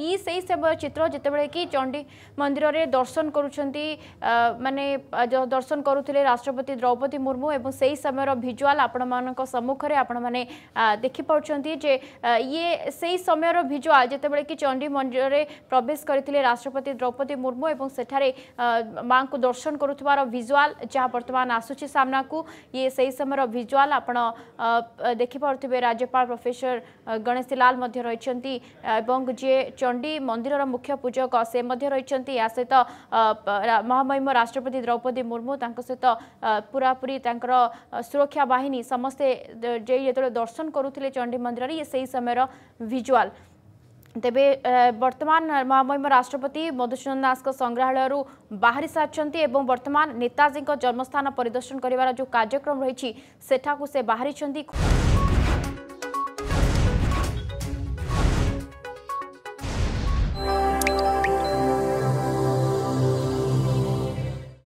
ସେଇ ସବୁ ଚିତ୍ର ଯେତେବେଳେ କି ଚଣ୍ଡୀ ମନ୍ଦିରରେ ଦର୍ଶନ କରୁଛନ୍ତି ମାନେ ଦର୍ଶନ କରୁଥିଲେ ରାଷ୍ଟ୍ରପତି ଦ୍ରୌପଦୀ ମୁର୍ମୁ ଏବଂ ସେହି ସମୟର ଭିଜୁଆଲ୍ ଆପଣମାନଙ୍କ ସମ୍ମୁଖରେ ଆପଣମାନେ ଦେଖିପାରୁଛନ୍ତି ଯେ ଇଏ ସେହି ସମୟର ଭିଜୁଆଲ୍ ଯେତେବେଳେ କି ଚଣ୍ଡୀ ମନ୍ଦିରରେ ପ୍ରବେଶ କରିଥିଲେ ରାଷ୍ଟ୍ରପତି ଦ୍ରୌପଦୀ ମୁର୍ମୁ ଏବଂ ସେଠାରେ ମାଙ୍କୁ ଦର୍ଶନ କରୁଥିବାର ଭିଜୁଆଲ୍ ଯାହା ବର୍ତ୍ତମାନ ଆସୁଛି ସାମ୍ନାକୁ ଇଏ ସେହି ସମୟର ଭିଜୁଆଲ୍ ଆପଣ ଦେଖିପାରୁଥିବେ ରାଜ୍ୟପାଳ ପ୍ରଫେସର ଗଣେଶୀ ଲାଲ ମଧ୍ୟ ରହିଛନ୍ତି ଏବଂ ଯିଏ ଚଣ୍ଡୀ ମନ୍ଦିରର ମୁଖ୍ୟ ପୂଜକ ସେ ମଧ୍ୟ ରହିଛନ୍ତି ଏହା ସହିତ ମହାମହିମ ରାଷ୍ଟ୍ରପତି ଦ୍ରୌପଦୀ ମୁର୍ମୁ ତାଙ୍କ ସହିତ ପୁରାପୁରି ତାଙ୍କର ସୁରକ୍ଷା ବାହିନୀ ସମସ୍ତେ ଯେ ଯେତେବେଳେ ଦର୍ଶନ କରୁଥିଲେ ଚଣ୍ଡୀ ମନ୍ଦିରରେ ଇଏ ସେହି ସମୟର ଭିଜୁଆଲ୍ ତେବେ ବର୍ତ୍ତମାନ ମହାମହିମ ରାଷ୍ଟ୍ରପତି ମଧୁସୂଦନ ଦାସଙ୍କ ସଂଗ୍ରହାଳୟରୁ ବାହାରି ସାରିଛନ୍ତି ଏବଂ ବର୍ତ୍ତମାନ ନେତାଜୀଙ୍କ ଜନ୍ମସ୍ଥାନ ପରିଦର୍ଶନ କରିବାର ଯେଉଁ କାର୍ଯ୍ୟକ୍ରମ ରହିଛି ସେଠାକୁ ସେ ବାହାରିଛନ୍ତି